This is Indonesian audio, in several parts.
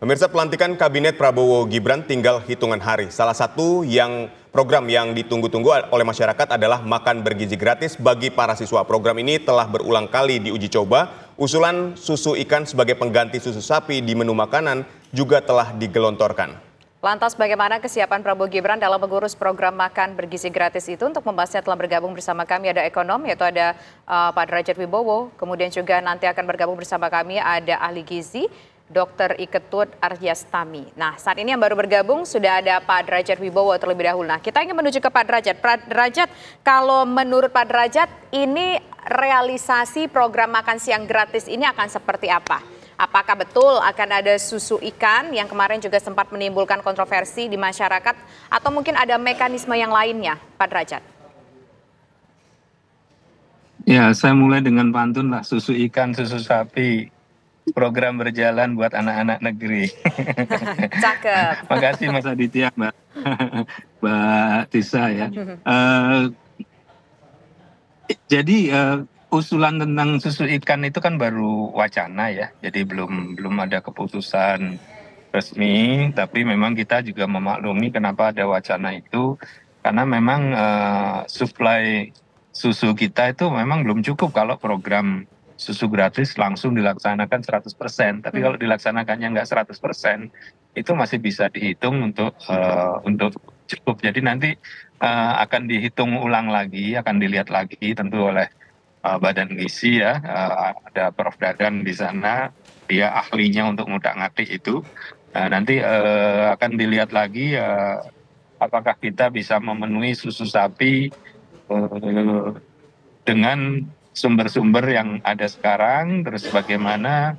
Pemirsa pelantikan Kabinet Prabowo Gibran tinggal hitungan hari. Salah satu yang program yang ditunggu-tunggu oleh masyarakat adalah makan bergizi gratis bagi para siswa. Program ini telah berulang kali diuji coba. Usulan susu ikan sebagai pengganti susu sapi di menu makanan juga telah digelontorkan. Lantas bagaimana kesiapan Prabowo Gibran dalam mengurus program makan bergizi gratis itu? Untuk membahasnya telah bergabung bersama kami ada ekonom yaitu ada uh, Pak Derajat Wibowo, kemudian juga nanti akan bergabung bersama kami ada ahli gizi Dr. Iketut Arjastami. Nah, saat ini yang baru bergabung sudah ada Pak Derajat Wibowo terlebih dahulu. Nah, kita ingin menuju ke Pak Derajat. Pak Derajat, kalau menurut Pak Derajat, ini realisasi program makan siang gratis ini akan seperti apa? Apakah betul akan ada susu ikan yang kemarin juga sempat menimbulkan kontroversi di masyarakat atau mungkin ada mekanisme yang lainnya, Pak Derajat? Ya, saya mulai dengan pantun lah, susu ikan, susu sapi program berjalan buat anak-anak negeri. Cakep. Makasih Mas Aditya, Mbak, Mbak Tisa ya. Uh, jadi uh, usulan tentang susu ikan itu kan baru wacana ya, jadi belum belum ada keputusan resmi. Tapi memang kita juga memaklumi kenapa ada wacana itu, karena memang uh, supply susu kita itu memang belum cukup kalau program susu gratis langsung dilaksanakan 100%. Tapi hmm. kalau dilaksanakannya nggak 100%, itu masih bisa dihitung untuk uh, untuk cukup. Jadi nanti uh, akan dihitung ulang lagi, akan dilihat lagi tentu oleh uh, Badan Gizi ya. Uh, ada Prof Dadan di sana, dia ahlinya untuk mudah ngatih itu. Uh, nanti uh, akan dilihat lagi uh, apakah kita bisa memenuhi susu sapi uh, dengan sumber-sumber yang ada sekarang, terus bagaimana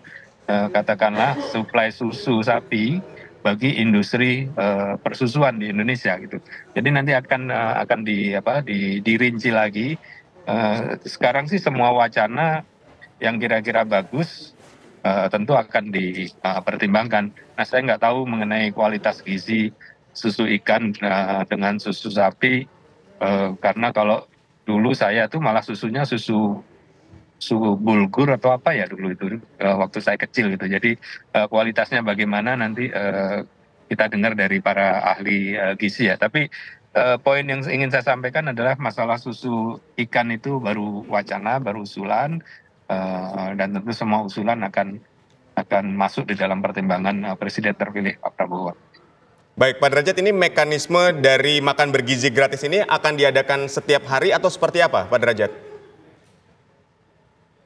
eh, katakanlah suplai susu sapi bagi industri eh, persusuan di Indonesia gitu. Jadi nanti akan eh, akan di apa di, dirinci lagi. Eh, sekarang sih semua wacana yang kira-kira bagus eh, tentu akan dipertimbangkan. Eh, nah saya nggak tahu mengenai kualitas gizi susu ikan eh, dengan susu sapi Uh, karena kalau dulu saya tuh malah susunya susu susu bulgur atau apa ya dulu itu uh, waktu saya kecil gitu. Jadi uh, kualitasnya bagaimana nanti uh, kita dengar dari para ahli uh, gizi ya. Tapi uh, poin yang ingin saya sampaikan adalah masalah susu ikan itu baru wacana, baru usulan uh, dan tentu semua usulan akan akan masuk di dalam pertimbangan presiden terpilih Pak Prabowo. Baik, Pak Derajat, ini mekanisme dari makan bergizi gratis ini akan diadakan setiap hari atau seperti apa, Pak Derajat?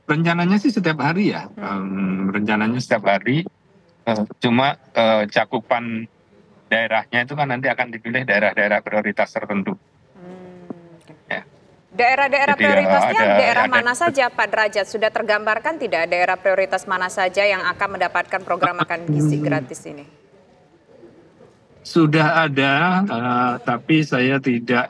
Rencananya sih setiap hari ya, um, rencananya setiap hari. Eh, cuma uh, cakupan daerahnya itu kan nanti akan dipilih daerah-daerah prioritas tertentu. Hmm. Ya. Daerah-daerah eh, prioritasnya ada, daerah ada, mana ada. saja Pak Derajat? Sudah tergambarkan tidak daerah prioritas mana saja yang akan mendapatkan program makan gizi gratis ini? Sudah ada, uh, tapi saya tidak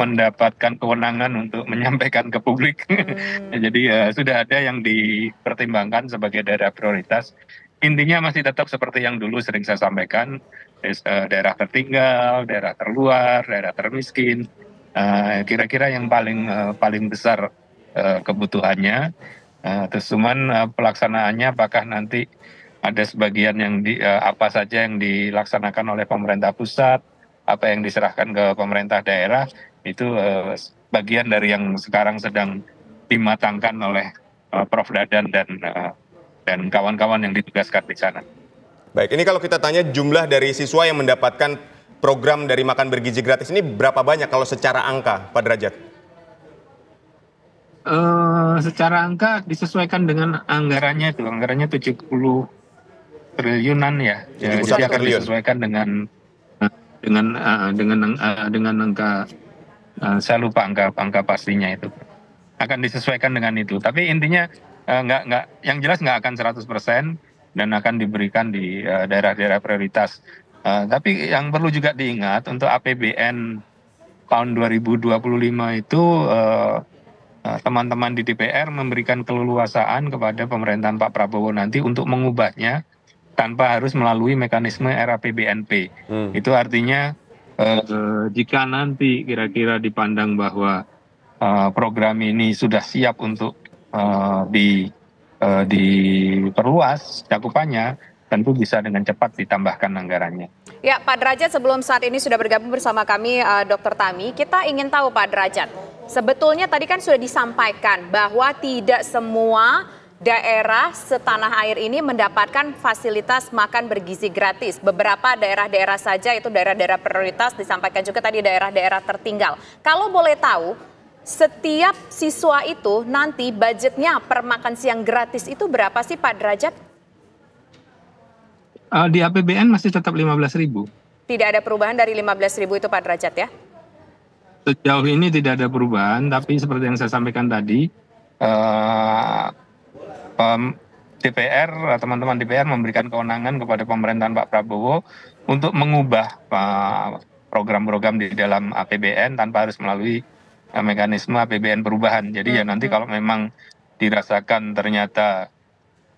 mendapatkan kewenangan untuk menyampaikan ke publik. Hmm. Jadi uh, sudah ada yang dipertimbangkan sebagai daerah prioritas. Intinya masih tetap seperti yang dulu sering saya sampaikan, eh, daerah tertinggal, daerah terluar, daerah termiskin. Eh, kira-kira yang paling paling besar kebutuhannya. Uh, terus cuman pelaksanaannya apakah nanti ada sebagian yang di, eh, apa saja yang dilaksanakan oleh pemerintah pusat, apa yang diserahkan ke pemerintah daerah itu eh, bagian dari yang sekarang sedang dimatangkan oleh eh, Prof Dadan dan dan kawan-kawan yang ditugaskan di sana. Baik, ini kalau kita tanya jumlah dari siswa yang mendapatkan program dari makan bergizi gratis ini berapa banyak kalau secara angka, Pak Derajat? Uh, secara angka disesuaikan dengan anggarannya itu, anggarannya 70 triliunan ya. ya jadi akan triliun. disesuaikan dengan dengan uh, eh, dengan uh, dengan angka uh, saya lupa angka angka pastinya itu akan disesuaikan dengan itu. Tapi intinya uh, nggak nggak yang jelas nggak akan 100% dan akan diberikan di daerah-daerah uh, prioritas. Uh, tapi yang perlu juga diingat untuk APBN tahun 2025 itu teman teman-teman di DPR memberikan keleluasaan kepada pemerintahan Pak Prabowo nanti untuk mengubahnya tanpa harus melalui mekanisme RAPBNP. Hmm. Itu artinya eh, jika nanti kira-kira dipandang bahwa eh, program ini sudah siap untuk eh, di eh, diperluas cakupannya, tentu bisa dengan cepat ditambahkan anggarannya. Ya, Pak Derajat sebelum saat ini sudah bergabung bersama kami eh, Dr. Tami. Kita ingin tahu Pak Derajat, sebetulnya tadi kan sudah disampaikan bahwa tidak semua daerah setanah air ini mendapatkan fasilitas makan bergizi gratis. Beberapa daerah-daerah saja itu daerah-daerah prioritas disampaikan juga tadi daerah-daerah tertinggal. Kalau boleh tahu, setiap siswa itu nanti budgetnya per makan siang gratis itu berapa sih Pak Derajat? Eh, di APBN masih tetap ribu. Tidak ada perubahan dari ribu itu Pak Derajat ya? Sejauh ini tidak ada perubahan, tapi seperti yang saya sampaikan tadi, eh, DPR eh, teman-teman DPR memberikan kewenangan kepada pemerintahan Pak Prabowo untuk mengubah eh, program-program di dalam APBN tanpa harus melalui eh, mekanisme APBN perubahan. Jadi hmm. ya nanti kalau memang dirasakan ternyata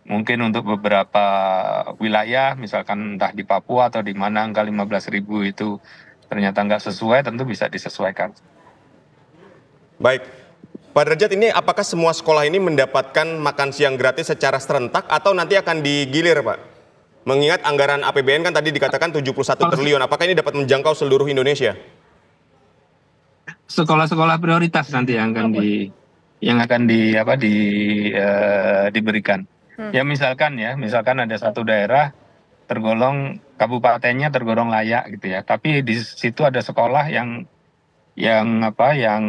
mungkin untuk beberapa wilayah misalkan entah di Papua atau di mana angka 15 ribu itu ternyata nggak sesuai tentu bisa disesuaikan. Baik, Pak Derajat, ini apakah semua sekolah ini mendapatkan makan siang gratis secara serentak atau nanti akan digilir, Pak? Mengingat anggaran APBN kan tadi dikatakan 71 triliun, apakah ini dapat menjangkau seluruh Indonesia? Sekolah-sekolah prioritas nanti yang akan di yang akan di apa di uh, diberikan. Hmm. Ya misalkan ya, misalkan ada satu daerah tergolong kabupatennya tergolong layak gitu ya, tapi di situ ada sekolah yang yang apa yang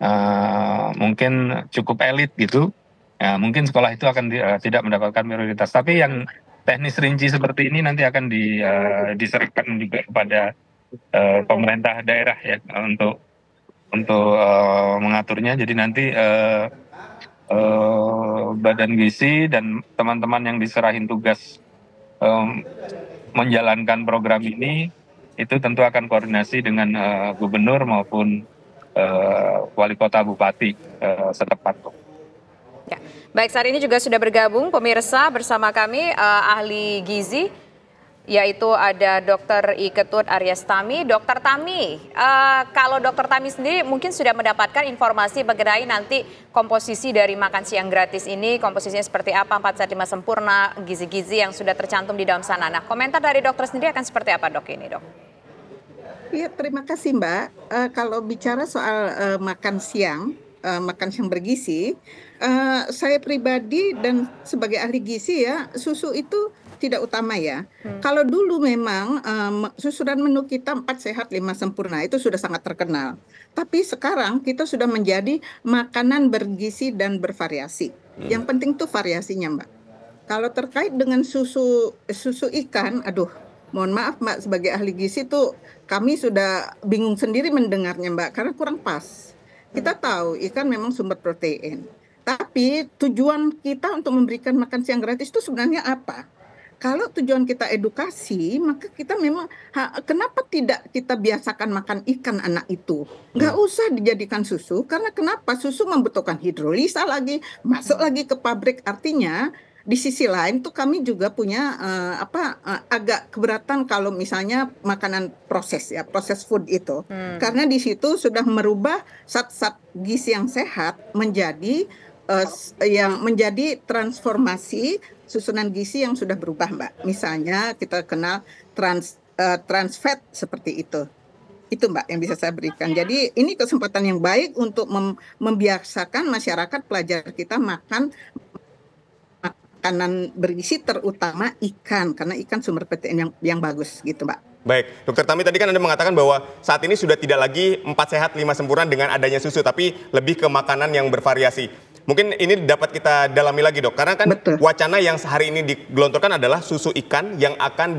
uh, mungkin cukup elit gitu, ya, mungkin sekolah itu akan di, uh, tidak mendapatkan prioritas. Tapi yang teknis rinci seperti ini nanti akan di, uh, diserahkan juga kepada uh, pemerintah daerah ya untuk untuk uh, mengaturnya. Jadi nanti uh, uh, Badan Gizi dan teman-teman yang diserahin tugas um, menjalankan program ini itu tentu akan koordinasi dengan uh, gubernur maupun uh, wali kota bupati uh, setempat. Ya. Baik, saat ini juga sudah bergabung pemirsa bersama kami uh, ahli gizi yaitu ada Dr. Iketut Aryas Tami. Dr. Tami, uh, kalau Dr. Tami sendiri mungkin sudah mendapatkan informasi mengenai nanti komposisi dari makan siang gratis ini, komposisinya seperti apa, 4 saat 5 sempurna, gizi-gizi yang sudah tercantum di dalam sana. Nah, komentar dari dokter sendiri akan seperti apa dok ini dok? Ya, terima kasih Mbak. Uh, kalau bicara soal uh, makan siang, uh, makan siang bergizi, uh, saya pribadi dan sebagai ahli gizi ya, susu itu tidak utama ya. Hmm. Kalau dulu memang um, susunan menu kita empat sehat lima sempurna itu sudah sangat terkenal. Tapi sekarang kita sudah menjadi makanan bergizi dan bervariasi. Hmm. Yang penting tuh variasinya, Mbak. Kalau terkait dengan susu susu ikan, aduh mohon maaf Mbak sebagai ahli gizi itu kami sudah bingung sendiri mendengarnya Mbak karena kurang pas. Kita tahu ikan memang sumber protein. Tapi tujuan kita untuk memberikan makan siang gratis itu sebenarnya apa? Kalau tujuan kita edukasi, maka kita memang ha, kenapa tidak kita biasakan makan ikan anak itu? Nggak hmm. usah dijadikan susu karena kenapa susu membutuhkan hidrolisa lagi, masuk lagi ke pabrik artinya di sisi lain tuh kami juga punya uh, apa uh, agak keberatan kalau misalnya makanan proses ya proses food itu hmm. karena di situ sudah merubah zat-zat gizi yang sehat menjadi uh, yang menjadi transformasi susunan gizi yang sudah berubah mbak misalnya kita kenal trans uh, trans fat seperti itu itu mbak yang bisa saya berikan. Iya. Jadi ini kesempatan yang baik untuk mem membiasakan masyarakat pelajar kita makan makanan berisi terutama ikan karena ikan sumber protein yang yang bagus gitu mbak. Baik, Dokter Tami tadi kan Anda mengatakan bahwa saat ini sudah tidak lagi empat sehat lima sempurna dengan adanya susu, tapi lebih ke makanan yang bervariasi. Mungkin ini dapat kita dalami lagi dok, karena kan Betul. wacana yang sehari ini digelontorkan adalah susu ikan yang akan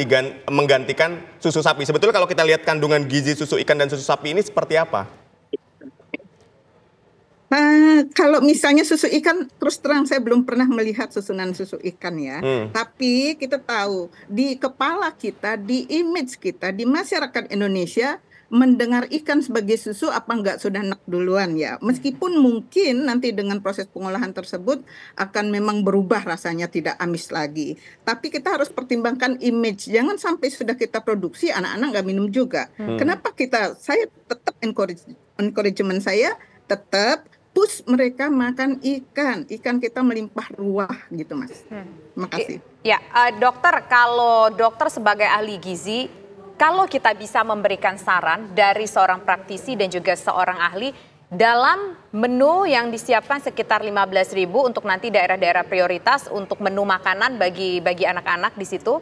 menggantikan susu sapi. Sebetulnya kalau kita lihat kandungan gizi susu ikan dan susu sapi ini seperti apa? Uh, kalau misalnya susu ikan, terus terang saya belum pernah melihat susunan susu ikan ya. Hmm. Tapi kita tahu di kepala kita, di image kita, di masyarakat Indonesia mendengar ikan sebagai susu apa enggak sudah enak duluan ya. Meskipun mungkin nanti dengan proses pengolahan tersebut akan memang berubah rasanya tidak amis lagi. Tapi kita harus pertimbangkan image. Jangan sampai sudah kita produksi anak-anak enggak minum juga. Hmm. Kenapa kita saya tetap encourage encouragement saya tetap push mereka makan ikan. Ikan kita melimpah ruah gitu, Mas. Hmm. Makasih. Ya, uh, dokter, kalau dokter sebagai ahli gizi, kalau kita bisa memberikan saran dari seorang praktisi dan juga seorang ahli dalam menu yang disiapkan sekitar ribu untuk nanti daerah-daerah prioritas untuk menu makanan bagi bagi anak-anak di situ,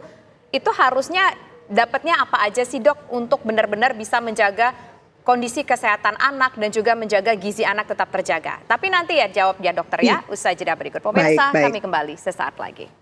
itu harusnya dapatnya apa aja sih, Dok, untuk benar-benar bisa menjaga kondisi kesehatan anak dan juga menjaga gizi anak tetap terjaga. Tapi nanti ya jawab ya dokter ya, iya. usai jeda berikut. Pemirsa, baik, baik. kami kembali sesaat lagi.